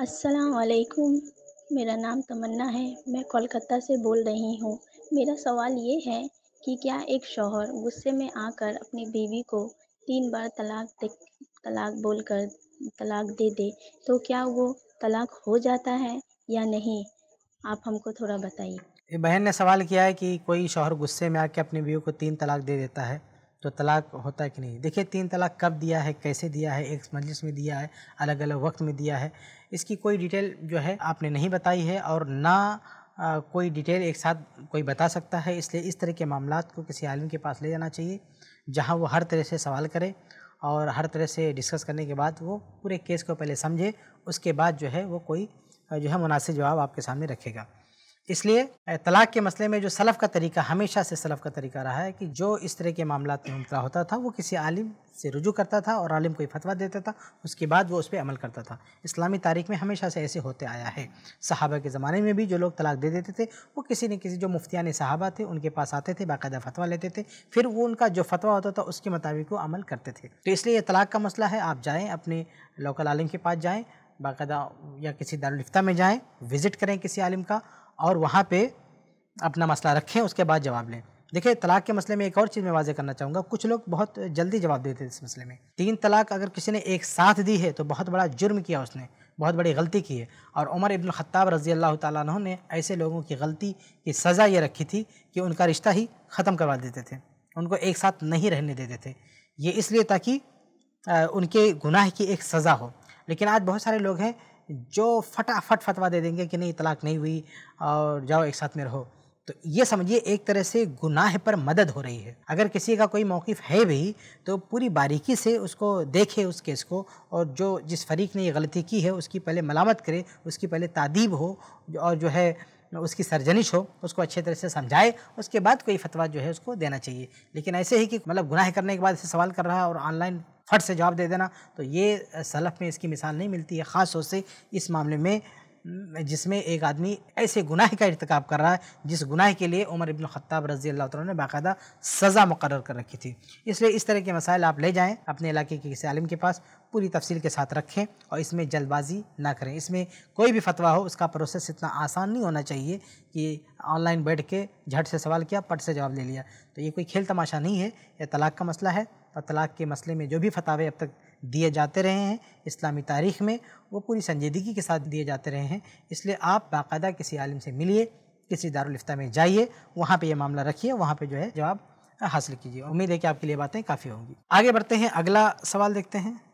असलकुम मेरा नाम तमन्ना है मैं कोलकाता से बोल रही हूँ मेरा सवाल ये है कि क्या एक शोहर गुस्से में आकर अपनी बीवी को तीन बार तलाक दे तलाक बोलकर तलाक दे दे तो क्या वो तलाक हो जाता है या नहीं आप हमको थोड़ा बताइए बहन ने सवाल किया है कि कोई शौहर गुस्से में आकर अपनी बीवी को तीन तलाक दे देता है तो तलाक होता है कि नहीं देखिए तीन तलाक कब दिया है कैसे दिया है एक मजलिस में दिया है अलग अलग वक्त में दिया है इसकी कोई डिटेल जो है आपने नहीं बताई है और ना आ, कोई डिटेल एक साथ कोई बता सकता है इसलिए इस तरह के मामला को किसी आलम के पास ले जाना चाहिए जहाँ वो हर तरह से सवाल करे और हर तरह से डिस्कस करने के बाद वो पूरे केस को पहले समझे उसके बाद जो है वो कोई जो है मुनासिब जवाब आपके सामने रखेगा इसलिए तलाक के मसले में जो सलफ़ का तरीका हमेशा से सलफ़ का तरीका रहा है कि जो इस तरह के मामला में मुबला होता था वो किसी आलिम से रुजू करता था और आलिम कोई फतवा देता था उसके बाद वो उस पर अमल करता था इस्लामी तारीख में हमेशा से ऐसे होते आया है सहाबा के ज़माने में भी जो लोग तलाक दे देते थे वो किसी न किसी जो मुफ्तियान सहाबा थे उनके पास आते थे बाकायदा फतवा लेते थे फिर वो उनका जो फतवा होता था उसके मुताबिक वो अमल करते थे तो इसलिए यह तलाक का मसला है आप जाएँ अपने लोकल आलिम के पास जाएँ बाकायदा या किसी दारफ्ता में जाएँ विज़िट करें किसी आलिम का और वहाँ पर अपना मसला रखें उसके बाद जवाब लें देखिए तलाक के मसले में एक और चीज़ मैं वाजे करना चाहूँगा कुछ लोग बहुत जल्दी जवाब देते हैं इस मसले में तीन तलाक अगर किसी ने एक साथ दी है तो बहुत बड़ा जुर्म किया उसने बहुत बड़ी गलती की है और उमर इब्न ख़त्ताब रज़ी अल्लाह तह ने ऐसे लोगों की गलती की सज़ा ये रखी थी कि उनका रिश्ता ही ख़त्म करवा देते थे उनको एक साथ नहीं रहने देते थे ये इसलिए ताकि उनके गुनाह की एक सज़ा हो लेकिन आज बहुत सारे लोग हैं जो फटाफट फतवा दे देंगे कि नहीं तलाक नहीं हुई और जाओ एक साथ में रहो तो ये समझिए एक तरह से गुनाह पर मदद हो रही है अगर किसी का कोई मौक़ है भी तो पूरी बारीकी से उसको देखे उस केस को और जो जिस फरीक ने ये गलती की है उसकी पहले मलामत करे उसकी पहले तादीब हो और जो है उसकी सरजनिश हो उसको अच्छे तरह से समझाए उसके बाद कोई फतवा जो है उसको देना चाहिए लेकिन ऐसे ही कि मतलब गुनाह करने के बाद ऐसे सवाल कर रहा है और ऑनलाइन फट से जवाब दे देना तो ये सलफ़ में इसकी मिसाल नहीं मिलती है ख़ास तौर से इस मामले में जिसमें एक आदमी ऐसे गुनाह का इरतकब कर रहा है जिस गुनाह के लिए उमर इबन ख़त्ताब रजी अल्लाह तु ने बाकायदा सज़ा मुकर कर रखी थी इसलिए इस तरह के मसाइल आप ले जाएँ अपने इलाके के किसी आलिम के पास पूरी तफसील के साथ रखें और इसमें जल्दबाजी ना करें इसमें कोई भी फतवा हो उसका प्रोसेस इतना आसान नहीं होना चाहिए कि ऑनलाइन बैठ के झट से सवाल किया पट से जवाब ले लिया तो ये कोई खेल तमाशा नहीं है यह तलाक का मसला है और तलाक़ के मसले में जो भी फतावे अब तक दिए जाते रहे हैं इस्लामी तारीख़ में वो पूरी संजीदगी के साथ दिए जाते रहे हैं इसलिए आप बाकायदा किसी आलिम से मिलिए किसी दारुलफ्ता में जाइए वहाँ पर यह मामला रखिए वहाँ पर जो है जवाब हासिल कीजिए उम्मीद है कि आपके लिए बातें काफ़ी होंगी आगे बढ़ते हैं अगला सवाल देखते हैं